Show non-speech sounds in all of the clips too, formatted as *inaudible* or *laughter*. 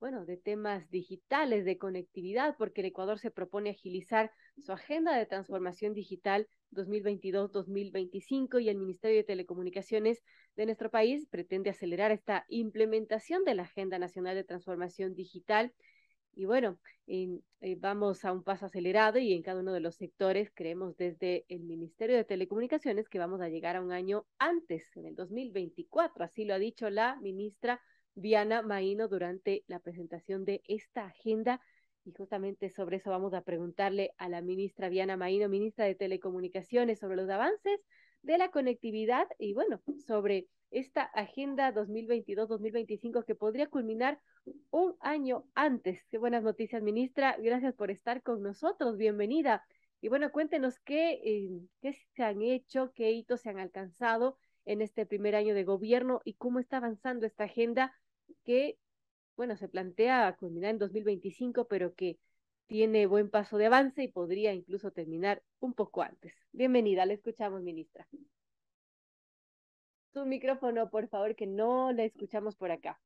bueno, de temas digitales, de conectividad, porque el Ecuador se propone agilizar su agenda de transformación digital 2022-2025 y el Ministerio de Telecomunicaciones de nuestro país pretende acelerar esta implementación de la Agenda Nacional de Transformación Digital. Y bueno, eh, vamos a un paso acelerado y en cada uno de los sectores creemos desde el Ministerio de Telecomunicaciones que vamos a llegar a un año antes, en el 2024, así lo ha dicho la ministra Viana Maíno durante la presentación de esta agenda. Y justamente sobre eso vamos a preguntarle a la ministra Viana Maíno, ministra de Telecomunicaciones, sobre los avances de la conectividad y bueno, sobre esta agenda 2022-2025 que podría culminar un año antes. Qué buenas noticias, ministra. Gracias por estar con nosotros. Bienvenida. Y bueno, cuéntenos qué, eh, qué se han hecho, qué hitos se han alcanzado en este primer año de gobierno y cómo está avanzando esta agenda que, bueno, se plantea culminar en 2025, pero que tiene buen paso de avance y podría incluso terminar un poco antes. Bienvenida, la escuchamos, ministra. Su micrófono, por favor, que no la escuchamos por acá.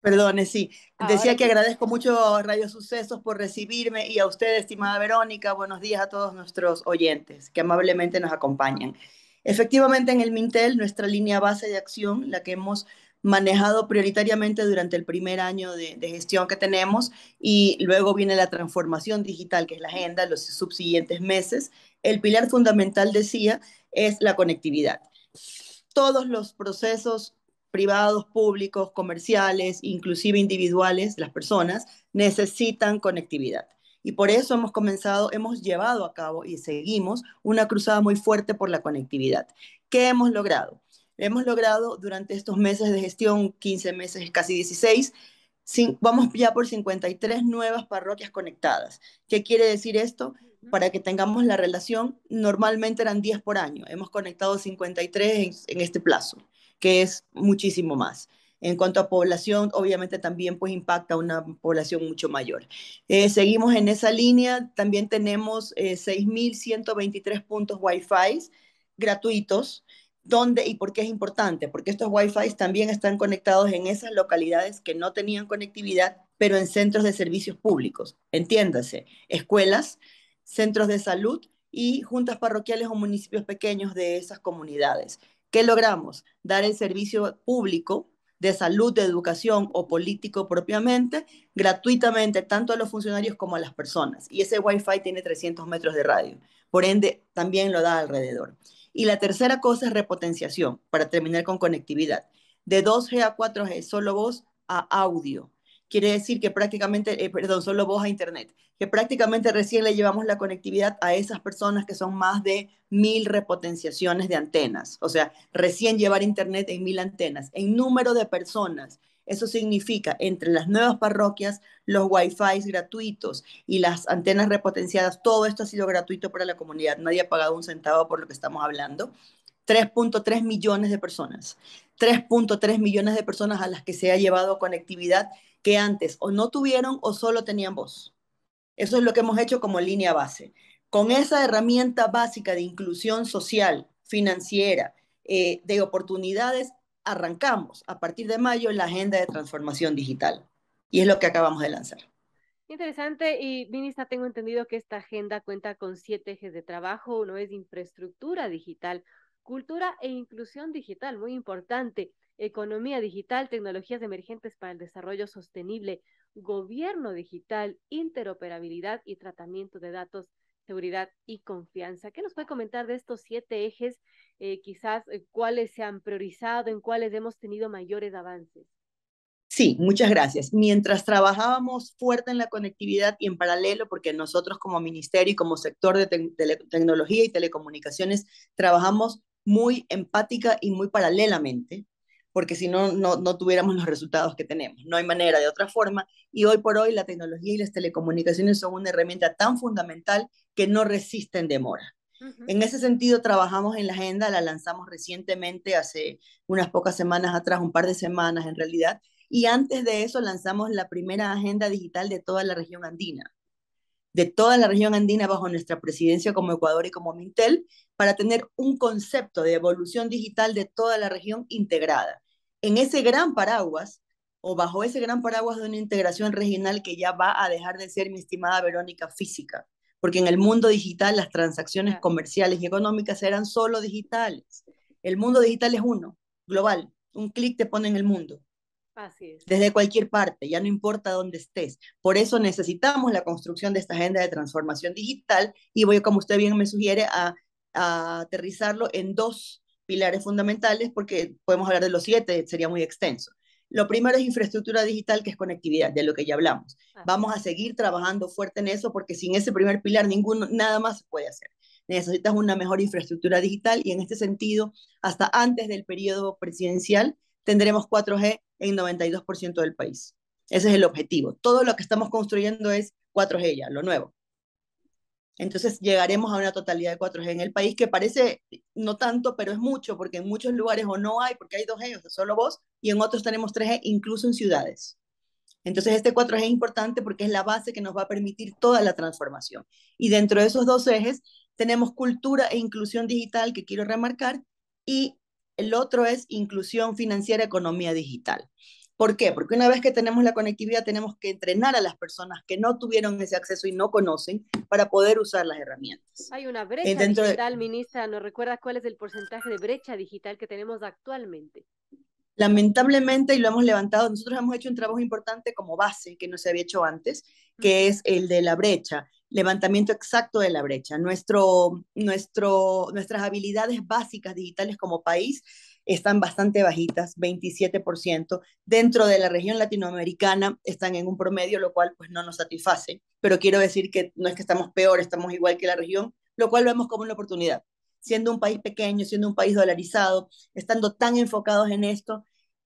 Perdone, sí. Decía que agradezco mucho a Radio Sucesos por recibirme y a usted, estimada Verónica, buenos días a todos nuestros oyentes que amablemente nos acompañan. Efectivamente, en el Mintel, nuestra línea base de acción, la que hemos manejado prioritariamente durante el primer año de, gestión que tenemos y luego viene la transformación digital, que es la agenda, los subsiguientes meses. El pilar fundamental, decía, es la conectividad. Todos los procesos privados, públicos, comerciales, inclusive individuales, las personas, necesitan conectividad. Y por eso hemos comenzado, hemos llevado a cabo y seguimos una cruzada muy fuerte por la conectividad. ¿Qué hemos logrado? Hemos logrado durante estos meses de gestión, 15 meses, casi 16, vamos ya por 53 nuevas parroquias conectadas. ¿Qué quiere decir esto? Para que tengamos la relación, normalmente eran 10 por año. Hemos conectado 53 en, en este plazo, que es muchísimo más. En cuanto a población, obviamente también pues impacta una población mucho mayor. Eh, seguimos en esa línea, también tenemos eh, 6.123 puntos Wi-Fi gratuitos ¿Dónde y por qué es importante? Porque estos Wi-Fi también están conectados en esas localidades que no tenían conectividad, pero en centros de servicios públicos. Entiéndase, escuelas, centros de salud y juntas parroquiales o municipios pequeños de esas comunidades. ¿Qué logramos? Dar el servicio público de salud, de educación o político propiamente, gratuitamente, tanto a los funcionarios como a las personas. Y ese Wi-Fi tiene 300 metros de radio. Por ende, también lo da alrededor. Y la tercera cosa es repotenciación, para terminar con conectividad. De 2G a 4G, solo voz a audio. Quiere decir que prácticamente, eh, perdón, solo voz a Internet, que prácticamente recién le llevamos la conectividad a esas personas que son más de mil repotenciaciones de antenas. O sea, recién llevar Internet en mil antenas, en número de personas eso significa entre las nuevas parroquias, los wifi gratuitos y las antenas repotenciadas, todo esto ha sido gratuito para la comunidad. Nadie ha pagado un centavo por lo que estamos hablando. 3.3 millones de personas. 3.3 millones de personas a las que se ha llevado conectividad que antes o no tuvieron o solo tenían voz. Eso es lo que hemos hecho como línea base. Con esa herramienta básica de inclusión social, financiera, eh, de oportunidades, arrancamos a partir de mayo la agenda de transformación digital y es lo que acabamos de lanzar. Interesante y ministra, tengo entendido que esta agenda cuenta con siete ejes de trabajo. Uno es infraestructura digital, cultura e inclusión digital, muy importante, economía digital, tecnologías emergentes para el desarrollo sostenible, gobierno digital, interoperabilidad y tratamiento de datos seguridad y confianza. ¿Qué nos puede comentar de estos siete ejes? Eh, quizás eh, cuáles se han priorizado, en cuáles hemos tenido mayores avances. Sí, muchas gracias. Mientras trabajábamos fuerte en la conectividad y en paralelo, porque nosotros como ministerio y como sector de tecnología y telecomunicaciones trabajamos muy empática y muy paralelamente, porque si no, no, no tuviéramos los resultados que tenemos. No hay manera de otra forma. Y hoy por hoy la tecnología y las telecomunicaciones son una herramienta tan fundamental que no resisten demora. En ese sentido, trabajamos en la agenda, la lanzamos recientemente, hace unas pocas semanas atrás, un par de semanas en realidad, y antes de eso lanzamos la primera agenda digital de toda la región andina, de toda la región andina bajo nuestra presidencia como Ecuador y como Mintel, para tener un concepto de evolución digital de toda la región integrada en ese gran paraguas o bajo ese gran paraguas de una integración regional que ya va a dejar de ser, mi estimada Verónica, física, porque en el mundo digital las transacciones comerciales y económicas eran solo digitales. El mundo digital es uno, global. Un clic te pone en el mundo. Así es. Desde cualquier parte, ya no importa dónde estés. Por eso necesitamos la construcción de esta agenda de transformación digital y voy, como usted bien me sugiere, a, a aterrizarlo en dos pilares fundamentales porque podemos hablar de los siete, sería muy extenso. Lo primero es infraestructura digital, que es conectividad, de lo que ya hablamos. Vamos a seguir trabajando fuerte en eso porque sin ese primer pilar ninguno, nada más se puede hacer. Necesitas una mejor infraestructura digital y en este sentido, hasta antes del periodo presidencial, tendremos 4G en 92% del país. Ese es el objetivo. Todo lo que estamos construyendo es 4G ya, lo nuevo. Entonces llegaremos a una totalidad de 4G en el país, que parece no tanto, pero es mucho, porque en muchos lugares o no hay, porque hay 2G, o sea, solo vos, y en otros tenemos 3G, incluso en ciudades. Entonces este 4G es importante porque es la base que nos va a permitir toda la transformación. Y dentro de esos dos ejes tenemos cultura e inclusión digital, que quiero remarcar, y el otro es inclusión financiera, economía digital. ¿Por qué? Porque una vez que tenemos la conectividad tenemos que entrenar a las personas que no tuvieron ese acceso y no conocen para poder usar las herramientas. Hay una brecha digital, ministra. ¿Nos recuerdas cuál es el porcentaje de brecha digital que tenemos actualmente? Lamentablemente, y lo hemos levantado, nosotros hemos hecho un trabajo importante como base que no se había hecho antes, que es el de la brecha, levantamiento exacto de la brecha. Nuestro, nuestro, nuestras habilidades básicas digitales como país están bastante bajitas, 27%. Dentro de la región latinoamericana están en un promedio, lo cual pues no nos satisface, pero quiero decir que no es que estamos peor, estamos igual que la región, lo cual lo vemos como una oportunidad. Siendo un país pequeño, siendo un país dolarizado, estando tan enfocados en esto,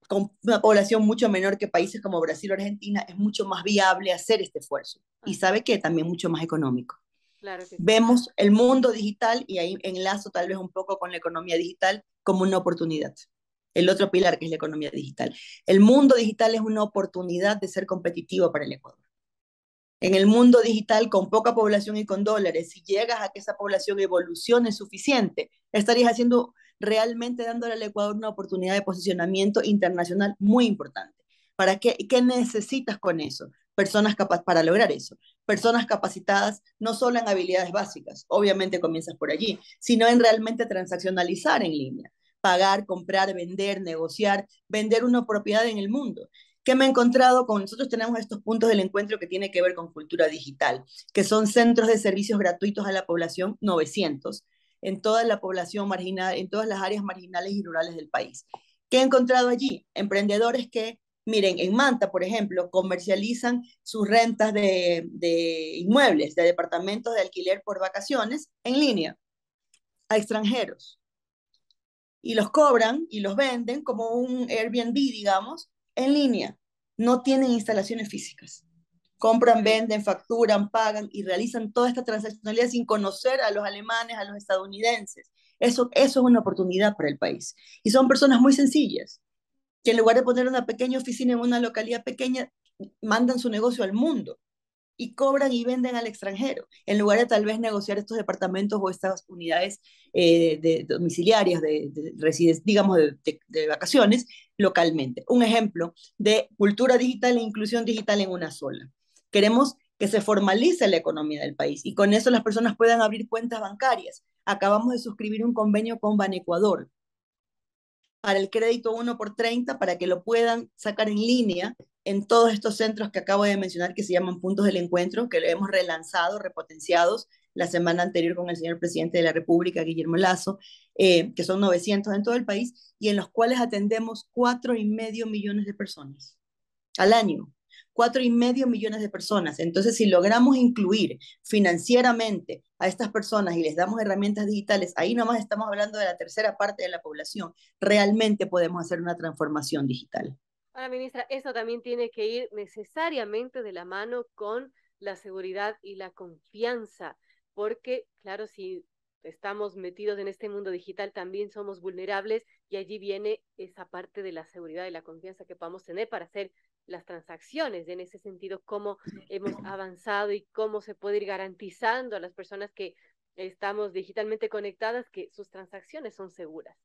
con una población mucho menor que países como Brasil o Argentina, es mucho más viable hacer este esfuerzo. Y sabe que también mucho más económico. Claro Vemos el mundo digital, y ahí enlazo tal vez un poco con la economía digital, como una oportunidad. El otro pilar que es la economía digital. El mundo digital es una oportunidad de ser competitivo para el Ecuador. En el mundo digital, con poca población y con dólares, si llegas a que esa población evolucione suficiente, estarías haciendo realmente dándole al Ecuador una oportunidad de posicionamiento internacional muy importante. ¿Para qué? ¿Qué necesitas con eso? personas capaz para lograr eso, personas capacitadas no solo en habilidades básicas, obviamente comienzas por allí, sino en realmente transaccionalizar en línea, pagar, comprar, vender, negociar, vender una propiedad en el mundo. que me he encontrado con nosotros? Tenemos estos puntos del encuentro que tiene que ver con cultura digital, que son centros de servicios gratuitos a la población 900 en toda la población marginal, en todas las áreas marginales y rurales del país. que he encontrado allí? Emprendedores que Miren, en Manta, por ejemplo, comercializan sus rentas de, inmuebles, de departamentos de alquiler por vacaciones en línea a extranjeros. Y los cobran y los venden como un Airbnb, digamos, en línea. No tienen instalaciones físicas. Compran, venden, facturan, pagan y realizan toda esta transaccionalidad sin conocer a los alemanes, a los estadounidenses. Eso, eso es una oportunidad para el país. Y son personas muy sencillas que en lugar de poner una pequeña oficina en una localidad pequeña, mandan su negocio al mundo y cobran y venden al extranjero, en lugar de tal vez negociar estos departamentos o estas unidades eh, de, domiciliarias, de, de digamos, de, de, vacaciones localmente. Un ejemplo de cultura digital e inclusión digital en una sola. Queremos que se formalice la economía del país y con eso las personas puedan abrir cuentas bancarias. Acabamos de suscribir un convenio con Banecuador para el crédito 1 por 30 para que lo puedan sacar en línea en todos estos centros que acabo de mencionar que se llaman puntos del encuentro, que lo hemos relanzado, repotenciados la semana anterior con el señor presidente de la República, Guillermo Lazo, eh, que son 900 en todo el país y en los cuales atendemos y medio millones de personas al año cuatro y medio millones de personas. Entonces, si logramos incluir financieramente a estas personas y les damos herramientas digitales, ahí nomás estamos hablando de la tercera parte de la población, realmente podemos hacer una transformación digital. Ahora, ministra, eso también tiene que ir necesariamente de la mano con la seguridad y la confianza, porque, claro, si estamos metidos en este mundo digital, también somos vulnerables y allí viene esa parte de la seguridad y la confianza que podemos tener para hacer las transacciones, en ese sentido, cómo hemos avanzado y cómo se puede ir garantizando a las personas que estamos digitalmente conectadas que sus transacciones son seguras.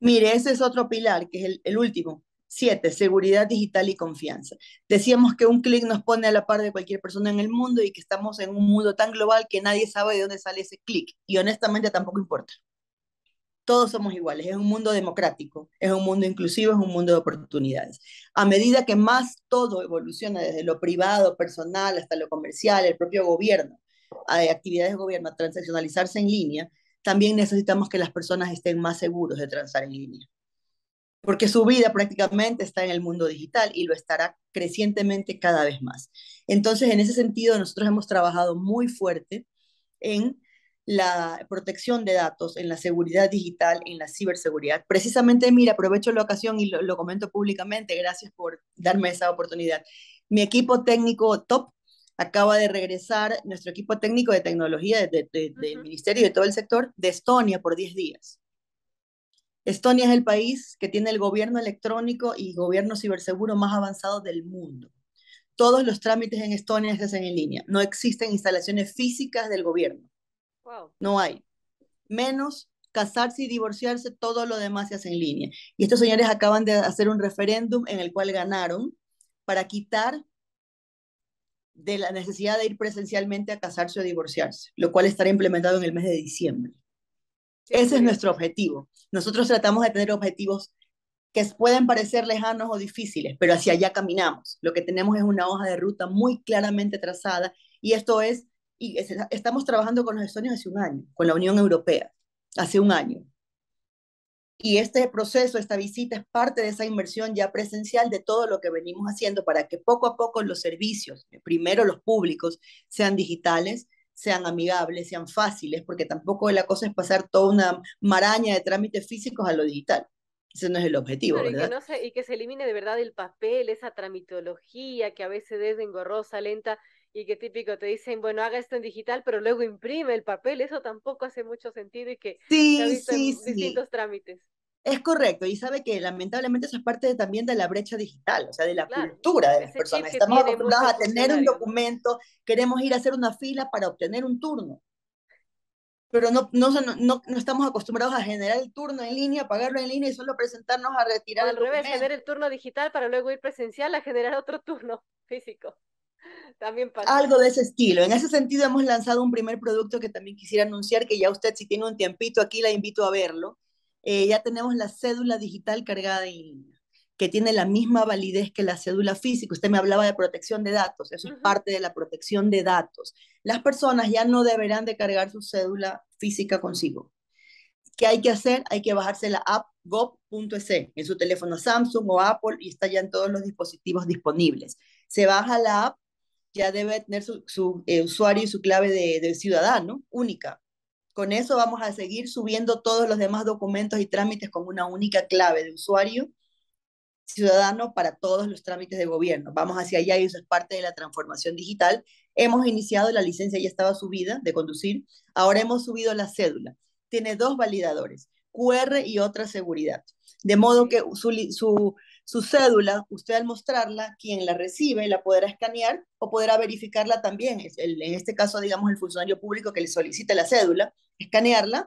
Mire, ese es otro pilar, que es el, último. Siete, seguridad digital y confianza. Decíamos que un clic nos pone a la par de cualquier persona en el mundo y que estamos en un mundo tan global que nadie sabe de dónde sale ese clic. Y honestamente tampoco importa todos somos iguales, es un mundo democrático, es un mundo inclusivo, es un mundo de oportunidades. A medida que más todo evoluciona desde lo privado, personal, hasta lo comercial, el propio gobierno, actividades de gobierno, transaccionalizarse en línea, también necesitamos que las personas estén más seguros de transar en línea. Porque su vida prácticamente está en el mundo digital y lo estará crecientemente cada vez más. Entonces, en ese sentido, nosotros hemos trabajado muy fuerte en la protección de datos, en la seguridad digital, en la ciberseguridad. Precisamente, mira, aprovecho la ocasión y lo, comento públicamente, gracias por darme esa oportunidad. Mi equipo técnico top acaba de regresar, nuestro equipo técnico de tecnología del de, ministerio y de todo el sector, de Estonia por 10 días. Estonia es el país que tiene el gobierno electrónico y gobierno ciberseguro más avanzado del mundo. Todos los trámites en Estonia se hacen en línea. No existen instalaciones físicas del gobierno. No hay. Menos casarse y divorciarse, todo lo demás se hace en línea. Y estos señores acaban de hacer un referéndum en el cual ganaron para quitar de la necesidad de ir presencialmente a casarse o divorciarse, lo cual estará implementado en el mes de diciembre. Ese es nuestro objetivo. Nosotros tratamos de tener objetivos que pueden parecer lejanos o difíciles, pero hacia allá caminamos. Lo que tenemos es una hoja de ruta muy claramente trazada y esto es y estamos trabajando con los estonios hace un año, con la Unión Europea, hace un año. Y este proceso, esta visita es parte de esa inversión ya presencial de todo lo que venimos haciendo para que poco a poco los servicios, primero los públicos, sean digitales, sean amigables, sean fáciles, porque tampoco la cosa es pasar toda una maraña de trámites físicos a lo digital. Ese no es el objetivo, ¿verdad? que, y que se elimine de verdad el papel, esa tramitología que a veces es engorrosa, lenta y que típico te dicen, bueno, haga esto en digital, pero luego imprime el papel, eso tampoco hace mucho sentido y que sí, distintos trámites. Es correcto, y sabe que lamentablemente eso es parte también de la brecha digital, o sea, de la cultura de las personas. Estamos acostumbrados a tener un documento, queremos ir a hacer una fila para obtener un turno, pero no no, no, no, estamos acostumbrados a generar el turno en línea, pagarlo en línea y solo presentarnos a retirar. al revés, tener el turno digital para luego ir presencial a generar otro *laughs* turno físico. *laughs* También Algo de ese estilo. En ese sentido hemos lanzado un primer producto que también quisiera anunciar, que ya usted si tiene un tiempito aquí la invito a verlo. Eh, ya tenemos la cédula digital cargada en línea, que tiene la misma validez que la cédula física. Usted me hablaba de protección de datos, eso es parte de la protección de datos. Las personas ya no deberán de cargar su cédula física consigo. ¿Qué hay que hacer? Hay que bajarse la app gov.es en su teléfono Samsung o Apple y está ya en todos los dispositivos disponibles. Se baja la app ya debe tener su, eh, usuario y su clave de, ciudadano única. Con eso vamos a seguir subiendo todos los demás documentos y trámites con una única clave de usuario ciudadano para todos los trámites de gobierno. Vamos hacia allá y eso es parte de la transformación digital. Hemos iniciado, la licencia ya estaba subida de conducir, ahora hemos subido la cédula. Tiene dos validadores, QR y otra seguridad. De modo que su su cédula, usted al mostrarla, quien la recibe la podrá escanear o podrá verificarla también. en este caso, digamos, el funcionario público que le solicita la cédula, escanearla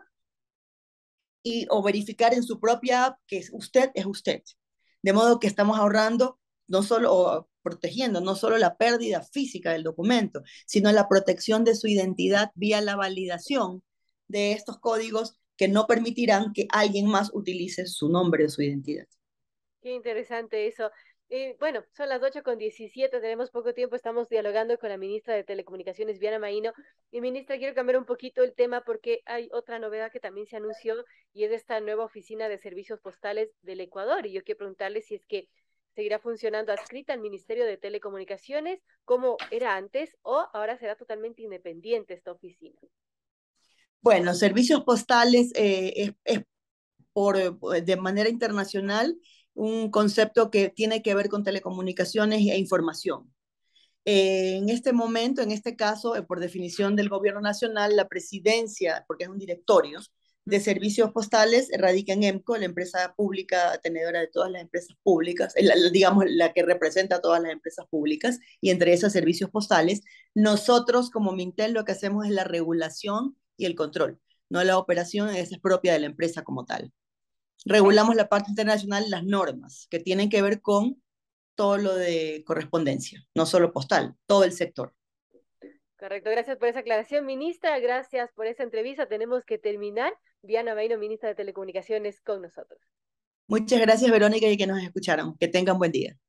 y, o verificar en su propia app que usted es usted. De modo que estamos ahorrando no solo protegiendo no solo la pérdida física del documento, sino la protección de su identidad vía la validación de estos códigos que no permitirán que alguien más utilice su nombre o su identidad. Qué interesante eso. Eh, bueno, son las 8 con 17, tenemos poco tiempo, estamos dialogando con la ministra de Telecomunicaciones, Viana Maíno. Y ministra, quiero cambiar un poquito el tema porque hay otra novedad que también se anunció y es esta nueva oficina de servicios postales del Ecuador. Y yo quiero preguntarle si es que seguirá funcionando adscrita al Ministerio de Telecomunicaciones como era antes o ahora será totalmente independiente esta oficina. Bueno, servicios postales eh, es por, eh, de manera internacional un concepto que tiene que ver con telecomunicaciones e información. Eh, en este momento, en este caso, eh, por definición del gobierno nacional, la presidencia, porque es un directorio, de servicios postales radica en EMCO, la empresa pública tenedora de todas las empresas públicas, eh, digamos la que representa a todas las empresas públicas y entre esas servicios postales. Nosotros como Mintel lo que hacemos es la regulación y el control, no la operación esa es propia de la empresa como tal regulamos la parte internacional las normas que tienen que ver con todo lo de correspondencia, no solo postal, todo el sector. Correcto, gracias por esa aclaración, ministra. Gracias por esa entrevista. Tenemos que terminar. Diana Maino, ministra de Telecomunicaciones, con nosotros. Muchas gracias, Verónica, y que nos escucharon. Que tengan buen día.